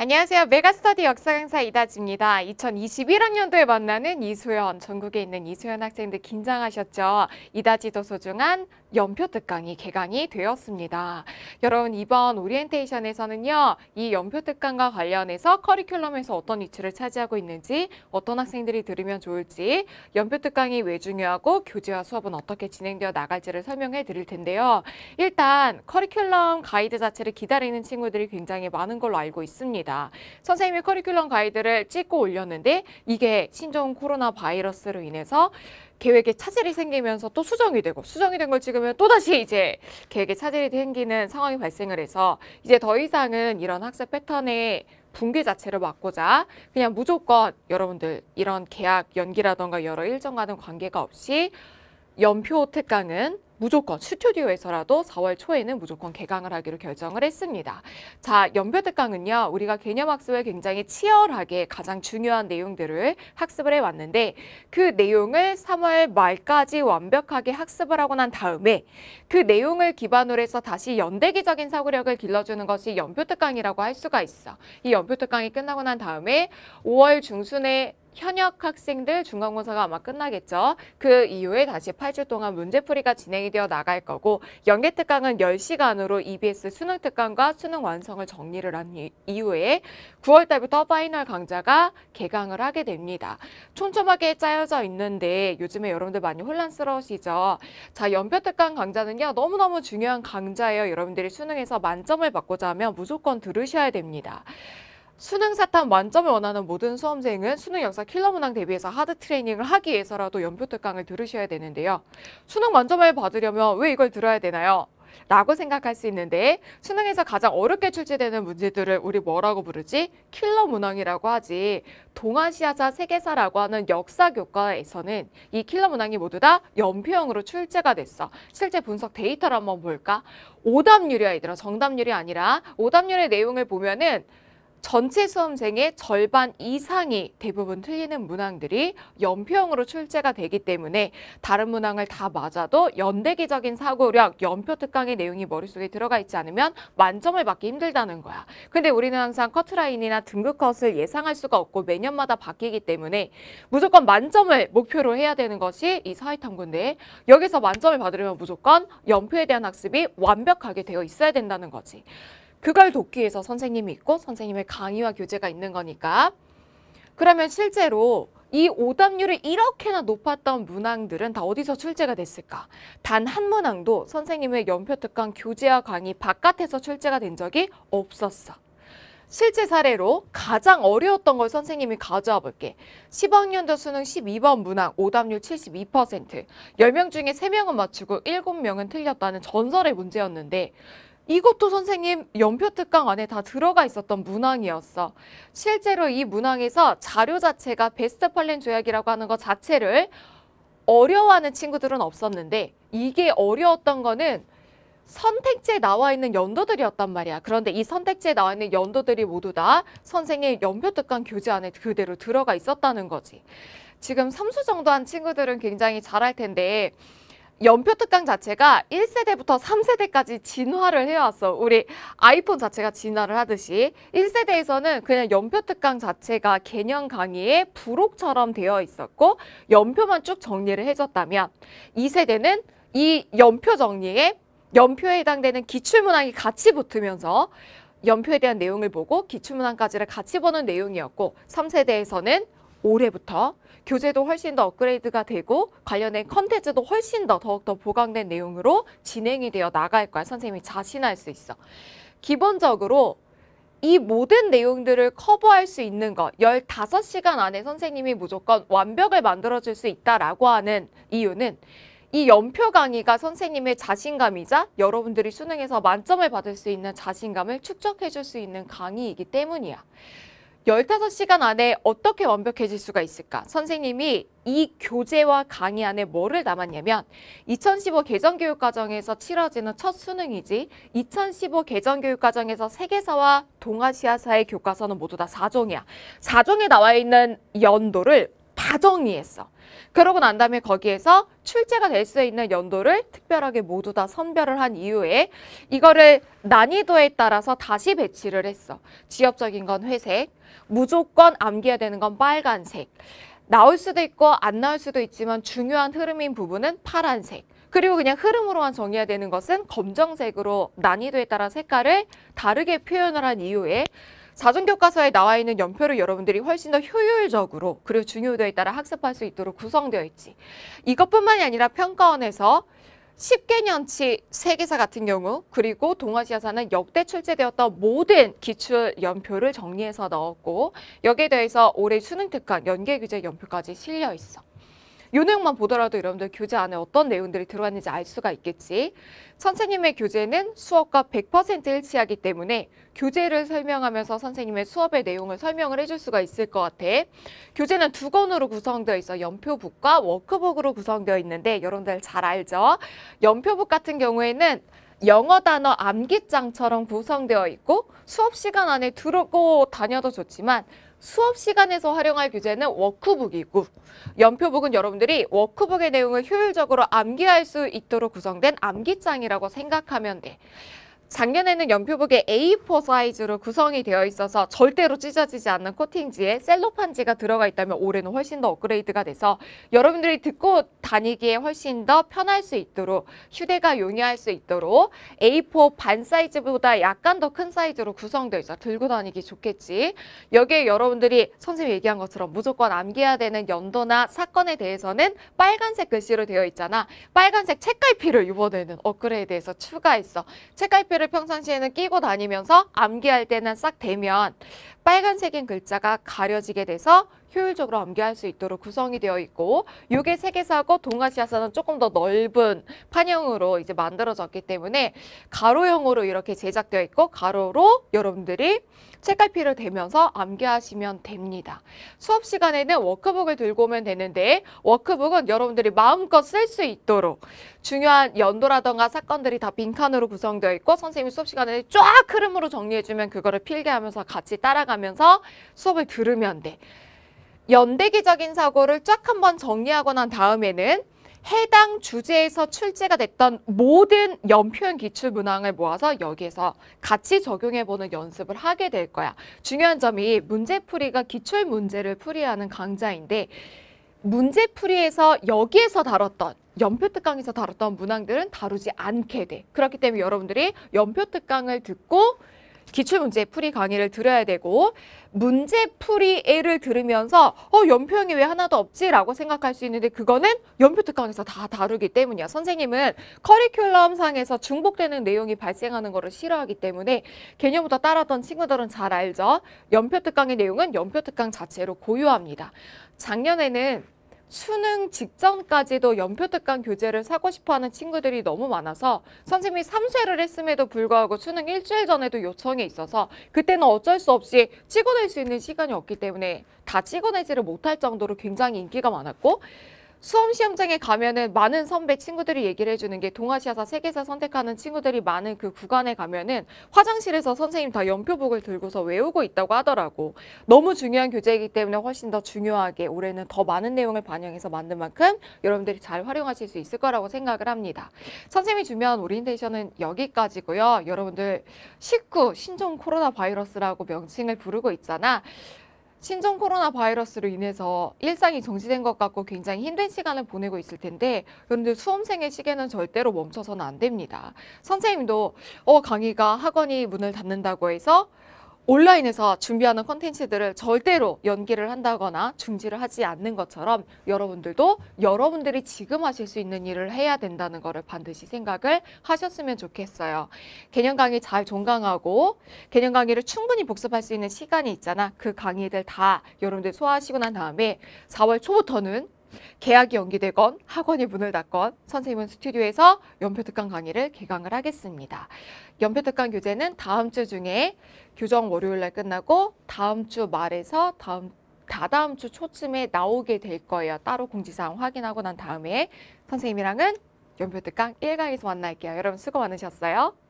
안녕하세요. 메가스터디 역사 강사 이다지입니다. 2021학년도에 만나는 이소연, 전국에 있는 이소연 학생들 긴장하셨죠? 이다지도 소중한 연표 특강이 개강이 되었습니다. 여러분 이번 오리엔테이션에서는요. 이 연표 특강과 관련해서 커리큘럼에서 어떤 위치를 차지하고 있는지 어떤 학생들이 들으면 좋을지 연표 특강이 왜 중요하고 교재와 수업은 어떻게 진행되어 나갈지를 설명해 드릴 텐데요. 일단 커리큘럼 가이드 자체를 기다리는 친구들이 굉장히 많은 걸로 알고 있습니다. 선생님이 커리큘럼 가이드를 찍고 올렸는데 이게 신종 코로나 바이러스로 인해서 계획에 차질이 생기면서 또 수정이 되고 수정이 된 걸 지금 그러면 또다시 이제 계획에 차질이 생기는 상황이 발생을 해서 이제 더 이상은 이런 학습 패턴의 붕괴 자체를 막고자 그냥 무조건 여러분들 이런 계약 연기라던가 여러 일정과는 관계가 없이 연표 특강은 무조건 스튜디오에서라도 4월 초에는 무조건 개강을 하기로 결정을 했습니다. 자, 연표특강은요. 우리가 개념 학습을 굉장히 치열하게 가장 중요한 내용들을 학습을 해왔는데 그 내용을 3월 말까지 완벽하게 학습을 하고 난 다음에 그 내용을 기반으로 해서 다시 연대기적인 사고력을 길러주는 것이 연표특강이라고 할 수가 있어. 이 연표특강이 끝나고 난 다음에 5월 중순에 현역 학생들 중간고사가 아마 끝나겠죠. 그 이후에 다시 8주 동안 문제풀이가 진행이 되어 나갈 거고 연계 특강은 10시간으로 EBS 수능 특강과 수능 완성을 정리를 한 이후에 9월 달부터 파이널 강좌가 개강을 하게 됩니다. 촘촘하게 짜여져 있는데 요즘에 여러분들 많이 혼란스러우시죠. 자, 연표 특강 강좌는요. 너무너무 중요한 강좌예요. 여러분들이 수능에서 만점을 받고자 하면 무조건 들으셔야 됩니다. 수능 사탐 만점을 원하는 모든 수험생은 수능 역사 킬러 문항 대비해서 하드 트레이닝을 하기 위해서라도 연표 특강을 들으셔야 되는데요. 수능 만점을 받으려면 왜 이걸 들어야 되나요? 라고 생각할 수 있는데 수능에서 가장 어렵게 출제되는 문제들을 우리 뭐라고 부르지? 킬러 문항이라고 하지. 동아시아사 세계사라고 하는 역사 교과에서는 이 킬러 문항이 모두 다 연표형으로 출제가 됐어. 실제 분석 데이터를 한번 볼까? 오답률이야 얘들아. 정답률이 아니라 오답률의 내용을 보면은 전체 수험생의 절반 이상이 대부분 틀리는 문항들이 연표형으로 출제가 되기 때문에 다른 문항을 다 맞아도 연대기적인 사고력, 연표 특강의 내용이 머릿속에 들어가 있지 않으면 만점을 받기 힘들다는 거야. 근데 우리는 항상 커트라인이나 등급컷을 예상할 수가 없고 매년마다 바뀌기 때문에 무조건 만점을 목표로 해야 되는 것이 이 사회탐구인데 여기서 만점을 받으려면 무조건 연표에 대한 학습이 완벽하게 되어 있어야 된다는 거지. 그걸 돕기 위해서 선생님이 있고 선생님의 강의와 교재가 있는 거니까 그러면 실제로 이 오답률이 이렇게나 높았던 문항들은 다 어디서 출제가 됐을까? 단 한 문항도 선생님의 연표특강 교재와 강의 바깥에서 출제가 된 적이 없었어. 실제 사례로 가장 어려웠던 걸 선생님이 가져와 볼게. 10학년도 수능 12번 문항 오답률 72%, 10명 중에 3명은 맞추고 7명은 틀렸다는 전설의 문제였는데 이것도 선생님 연표 특강 안에 다 들어가 있었던 문항이었어. 실제로 이 문항에서 자료 자체가 베스트팔렌 조약이라고 하는 것 자체를 어려워하는 친구들은 없었는데 이게 어려웠던 거는 선택지에 나와 있는 연도들이었단 말이야. 그런데 이 선택지에 나와 있는 연도들이 모두 다 선생의 연표특강 교재 안에 그대로 들어가 있었다는 거지. 지금 삼수 정도 한 친구들은 굉장히 잘할 텐데 연표 특강 자체가 1세대부터 3세대까지 진화를 해왔어. 우리 아이폰 자체가 진화를 하듯이 1세대에서는 그냥 연표 특강 자체가 개념 강의의 부록처럼 되어 있었고 연표만 쭉 정리를 해줬다면 2세대는 이 연표 정리에 연표에 해당되는 기출문항이 같이 붙으면서 연표에 대한 내용을 보고 기출문항까지를 같이 보는 내용이었고 3세대에서는 올해부터 교재도 훨씬 더 업그레이드가 되고 관련된 컨텐츠도 훨씬 더 더욱더 보강된 내용으로 진행이 되어 나갈 거야 선생님이 자신할 수 있어. 기본적으로 이 모든 내용들을 커버할 수 있는 것, 15시간 안에 선생님이 무조건 완벽을 만들어줄 수 있다라고 하는 이유는 이 연표 강의가 선생님의 자신감이자 여러분들이 수능에서 만점을 받을 수 있는 자신감을 축적해 줄 수 있는 강의이기 때문이야. 열다섯 시간 안에 어떻게 완벽해질 수가 있을까? 선생님이 이 교재와 강의 안에 뭐를 담았냐면 2015 개정교육과정에서 치러지는 첫 수능이지 2015 개정교육과정에서 세계사와 동아시아사의 교과서는 모두 다 4종이야. 4종에 나와 있는 연도를 다 정리했어. 그러고 난 다음에 거기에서 출제가 될 수 있는 연도를 특별하게 모두 다 선별을 한 이후에 이거를 난이도에 따라서 다시 배치를 했어. 지엽적인 건 회색, 무조건 암기해야 되는 건 빨간색. 나올 수도 있고 안 나올 수도 있지만 중요한 흐름인 부분은 파란색. 그리고 그냥 흐름으로만 정해야 되는 것은 검정색으로 난이도에 따라 색깔을 다르게 표현을 한 이후에 사전 교과서에 나와 있는 연표를 여러분들이 훨씬 더 효율적으로 그리고 중요도에 따라 학습할 수 있도록 구성되어 있지. 이것뿐만이 아니라 평가원에서 10개년치 세계사 같은 경우 그리고 동아시아사는 역대 출제되었던 모든 기출 연표를 정리해서 넣었고 여기에 대해서 올해 수능 특강 연계 규제 연표까지 실려 있어. 요 내용만 보더라도 여러분들 교재 안에 어떤 내용들이 들어갔는지 알 수가 있겠지. 선생님의 교재는 수업과 100% 일치하기 때문에 교재를 설명하면서 선생님의 수업의 내용을 설명을 해줄 수가 있을 것 같아. 교재는 두 권으로 구성되어 있어 연표북과 워크북으로 구성되어 있는데 여러분들 잘 알죠? 연표북 같은 경우에는 영어 단어 암기장처럼 구성되어 있고 수업 시간 안에 들고 다녀도 좋지만 수업 시간에서 활용할 교재는 워크북이고 연표북은 여러분들이 워크북의 내용을 효율적으로 암기할 수 있도록 구성된 암기장이라고 생각하면 돼. 작년에는 연표복의 A4 사이즈로 구성이 되어 있어서 절대로 찢어지지 않는 코팅지에 셀로판지가 들어가 있다면 올해는 훨씬 더 업그레이드가 돼서 여러분들이 듣고 다니기에 훨씬 더 편할 수 있도록 휴대가 용이할 수 있도록 A4 반 사이즈보다 약간 더 큰 사이즈로 구성되어 있어 들고 다니기 좋겠지 여기에 여러분들이 선생님이 얘기한 것처럼 무조건 암기해야 되는 연도나 사건에 대해서는 빨간색 글씨로 되어 있잖아 빨간색 책갈피를 이번에는 업그레이드해서 추가했어 책갈피 마스를 평상시에는 끼고 다니면서 암기할 때는 싹 대면 빨간색인 글자가 가려지게 돼서 효율적으로 암기할 수 있도록 구성이 되어 있고 이게 세계사고 동아시아사는 조금 더 넓은 판형으로 이제 만들어졌기 때문에 가로형으로 이렇게 제작되어 있고 가로로 여러분들이 책갈피를 대면서 암기하시면 됩니다. 수업 시간에는 워크북을 들고 오면 되는데 워크북은 여러분들이 마음껏 쓸 수 있도록 중요한 연도라던가 사건들이 다 빈칸으로 구성되어 있고 선생님이 수업 시간에 쫙 흐름으로 정리해주면 그거를 필기하면서 같이 따라가면서 수업을 들으면 돼. 연대기적인 사고를 쫙 한번 정리하고 난 다음에는 해당 주제에서 출제가 됐던 모든 연표현 기출 문항을 모아서 여기에서 같이 적용해보는 연습을 하게 될 거야. 중요한 점이 문제풀이가 기출 문제를 풀이하는 강좌인데 문제풀이에서 여기에서 다뤘던 연표 특강에서 다뤘던 문항들은 다루지 않게 돼. 그렇기 때문에 여러분들이 연표 특강을 듣고 기출문제 풀이 강의를 들어야 되고 문제 풀이를 들으면서 어 연표형이 왜 하나도 없지? 라고 생각할 수 있는데 그거는 연표 특강에서 다 다루기 때문이야. 선생님은 커리큘럼 상에서 중복되는 내용이 발생하는 것을 싫어하기 때문에 개념부터 따라던 친구들은 잘 알죠. 연표 특강의 내용은 연표 특강 자체로 고유합니다. 작년에는 수능 직전까지도 연표특강 교재를 사고 싶어하는 친구들이 너무 많아서 선생님이 삼쇄를 했음에도 불구하고 수능 일주일 전에도 요청이 있어서 그때는 어쩔 수 없이 찍어낼 수 있는 시간이 없기 때문에 다 찍어내지를 못할 정도로 굉장히 인기가 많았고 수험 시험장에 가면은 많은 선배 친구들이 얘기를 해주는 게 동아시아사 세계사 선택하는 친구들이 많은 그 구간에 가면은 화장실에서 선생님 다 연표복을 들고서 외우고 있다고 하더라고. 너무 중요한 교재이기 때문에 훨씬 더 중요하게 올해는 더 많은 내용을 반영해서 만든 만큼 여러분들이 잘 활용하실 수 있을 거라고 생각을 합니다. 선생님이 준비한 오리엔테이션은 여기까지고요. 여러분들 19 신종 코로나 바이러스라고 명칭을 부르고 있잖아. 신종 코로나 바이러스로 인해서 일상이 정지된 것 같고 굉장히 힘든 시간을 보내고 있을 텐데 그런데 수험생의 시계는 절대로 멈춰서는 안 됩니다. 선생님도 어 강의가 학원이 문을 닫는다고 해서 온라인에서 준비하는 컨텐츠들을 절대로 연기를 한다거나 중지를 하지 않는 것처럼 여러분들도 여러분들이 지금 하실 수 있는 일을 해야 된다는 것을 반드시 생각을 하셨으면 좋겠어요. 개념 강의 잘 종강하고 개념 강의를 충분히 복습할 수 있는 시간이 있잖아. 그 강의들 다 여러분들 소화하시고 난 다음에 4월 초부터는 계약이 연기되건 학원이 문을 닫건 선생님은 스튜디오에서 연표특강 강의를 개강을 하겠습니다. 연표특강 교재는 다음 주 중에 교정 월요일 날 끝나고 다음 주 말에서 다음 다다음 주 초쯤에 나오게 될 거예요. 따로 공지사항 확인하고 난 다음에 선생님이랑은 연표특강 1강에서 만날게요. 여러분 수고 많으셨어요.